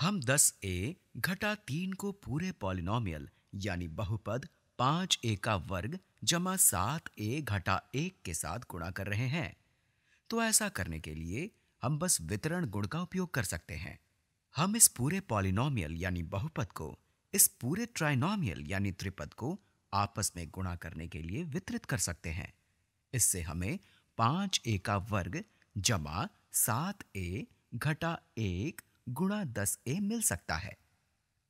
हम 10a घटा तीन को पूरे पॉलिनोमियल यानी बहुपद पाँच ए का वर्ग जमा सात ए घटा एक के साथ गुणा कर रहे हैं तो ऐसा करने के लिए हम बस वितरण गुण का उपयोग कर सकते हैं हम इस पूरे पॉलिनोमियल यानी बहुपद को इस पूरे ट्राइनोमियल यानी त्रिपद को आपस में गुणा करने के लिए वितरित कर सकते हैं इससे हमें पाँच ए का वर्ग जमा सात ए घटा एक गुणा दस ए मिल सकता है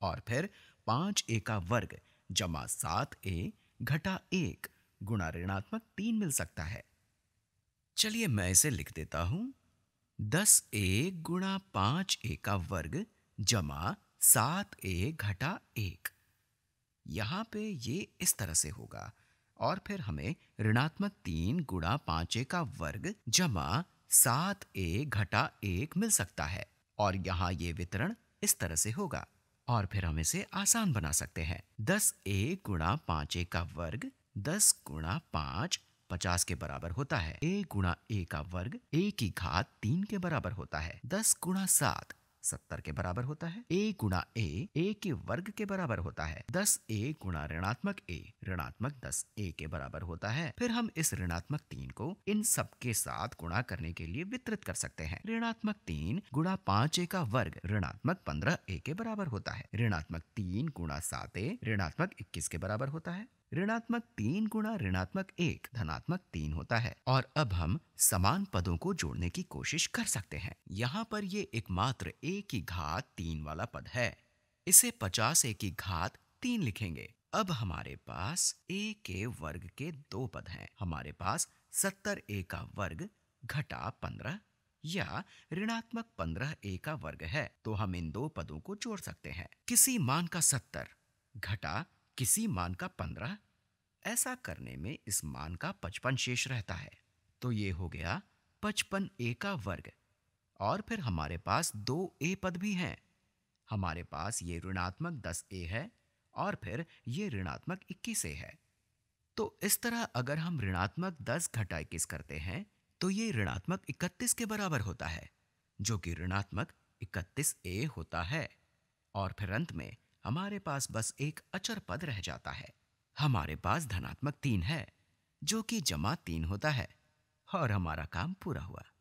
और फिर पांच ए का वर्ग जमा सात ए घटा एक गुणा ऋणात्मक तीन मिल सकता है चलिए मैं इसे लिख देता हूं दस ए गुणा पांच ए का वर्ग जमा सात ए घटा एक यहां पे ये इस तरह से होगा और फिर हमें ऋणात्मक तीन गुणा पांच ए का वर्ग जमा सात ए घटा एक मिल सकता है और यहाँ ये वितरण इस तरह से होगा और फिर हम इसे आसान बना सकते हैं दस ए गुणा पाँच ए का वर्ग दस गुणा पाँच पचास के बराबर होता है ए गुणा ए का वर्ग ए की घात तीन के बराबर होता है दस गुणा सात सत्तर के बराबर होता है ए गुणा ए ए के वर्ग के बराबर होता है दस ए गुणा ऋणात्मक ए ऋणात्मक दस ए के बराबर होता है फिर हम इस ऋणात्मक तीन को इन सब के साथ गुणा करने के लिए वितरित कर सकते हैं ऋणात्मक तीन गुणा पाँच ए का वर्ग ऋणात्मक पंद्रह ए के बराबर होता है ऋणात्मक तीन गुणा सात ए ऋणात्मक इक्कीस के बराबर होता है ऋणात्मक तीन गुणा ऋणात्मक एक धनात्मक तीन होता है और अब हम समान पदों को जोड़ने की कोशिश कर सकते हैं यहाँ पर ये एकमात्र ए की घात तीन वाला पद है इसे पचास ए की घात तीन लिखेंगे अब हमारे पास ए के वर्ग के दो पद हैं हमारे पास सत्तर ए का वर्ग घटा पंद्रह या ऋणात्मक पंद्रह ए का वर्ग है तो हम इन दो पदों को जोड़ सकते हैं किसी मान का सत्तर घटा किसी मान का पंद्रह ऐसा करने में इस मान का पचपन शेष रहता है तो ये हो गया पचपन ए का वर्ग और फिर हमारे पास दो ए पद भी हैं हमारे पास ये ऋणात्मक दस ए है और फिर ये ऋणात्मक इक्कीस ए है तो इस तरह अगर हम ऋणात्मक दस घटा इक्कीस करते हैं तो ये ऋणात्मक इकतीस के बराबर होता है जो कि ऋणात्मक इकतीस ए होता है और फिर अंत में हमारे पास बस एक अचर पद रह जाता है हमारे पास धनात्मक तीन है जो कि जमा तीन होता है और हमारा काम पूरा हुआ